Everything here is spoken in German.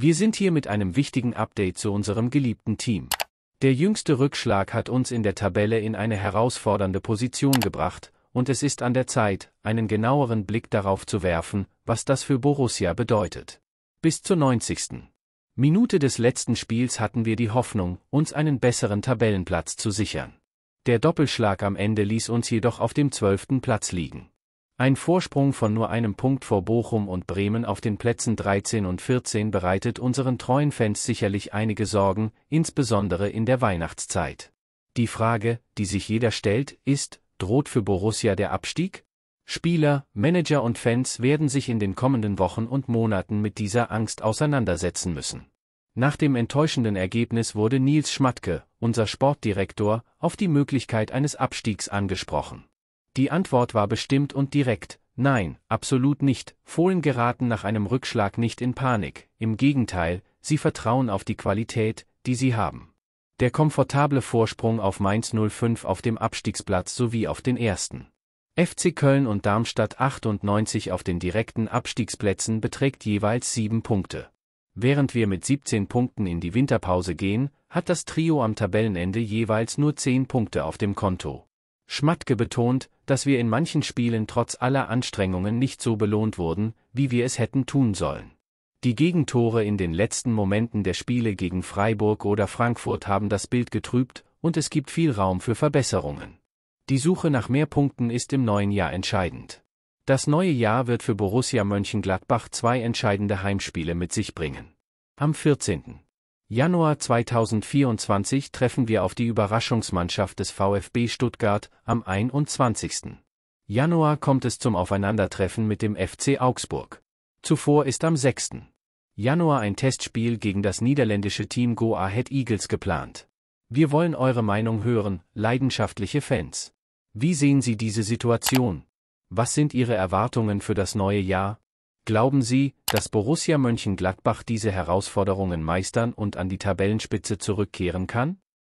Wir sind hier mit einem wichtigen Update zu unserem geliebten Team. Der jüngste Rückschlag hat uns in der Tabelle in eine herausfordernde Position gebracht, und es ist an der Zeit, einen genaueren Blick darauf zu werfen, was das für Borussia bedeutet. Bis zur 90. Minute des letzten Spiels hatten wir die Hoffnung, uns einen besseren Tabellenplatz zu sichern. Der Doppelschlag am Ende ließ uns jedoch auf dem 12. Platz liegen. Ein Vorsprung von nur einem Punkt vor Bochum und Bremen auf den Plätzen 13 und 14 bereitet unseren treuen Fans sicherlich einige Sorgen, insbesondere in der Weihnachtszeit. Die Frage, die sich jeder stellt, ist, droht für Borussia der Abstieg? Spieler, Manager und Fans werden sich in den kommenden Wochen und Monaten mit dieser Angst auseinandersetzen müssen. Nach dem enttäuschenden Ergebnis wurde Nils Schmatke, unser Sportdirektor, auf die Möglichkeit eines Abstiegs angesprochen. Die Antwort war bestimmt und direkt, nein, absolut nicht, Fohlen geraten nach einem Rückschlag nicht in Panik, im Gegenteil, sie vertrauen auf die Qualität, die sie haben. Der komfortable Vorsprung auf Mainz 05 auf dem Abstiegsplatz sowie auf den ersten. FC Köln und Darmstadt 98 auf den direkten Abstiegsplätzen beträgt jeweils 7 Punkte. Während wir mit 17 Punkten in die Winterpause gehen, hat das Trio am Tabellenende jeweils nur 10 Punkte auf dem Konto. Schmatke betont, dass wir in manchen Spielen trotz aller Anstrengungen nicht so belohnt wurden, wie wir es hätten tun sollen. Die Gegentore in den letzten Momenten der Spiele gegen Freiburg oder Frankfurt haben das Bild getrübt und es gibt viel Raum für Verbesserungen. Die Suche nach mehr Punkten ist im neuen Jahr entscheidend. Das neue Jahr wird für Borussia Mönchengladbach zwei entscheidende Heimspiele mit sich bringen. Am 14. Januar 2024 treffen wir auf die Überraschungsmannschaft des VfB Stuttgart am 21. Januar kommt es zum Aufeinandertreffen mit dem FC Augsburg. Zuvor ist am 6. Januar ein Testspiel gegen das niederländische Team Go Ahead Eagles geplant. Wir wollen eure Meinung hören, leidenschaftliche Fans. Wie sehen Sie diese Situation? Was sind Ihre Erwartungen für das neue Jahr? Glauben Sie, dass Borussia Mönchengladbach diese Herausforderungen meistern und an die Tabellenspitze zurückkehren kann?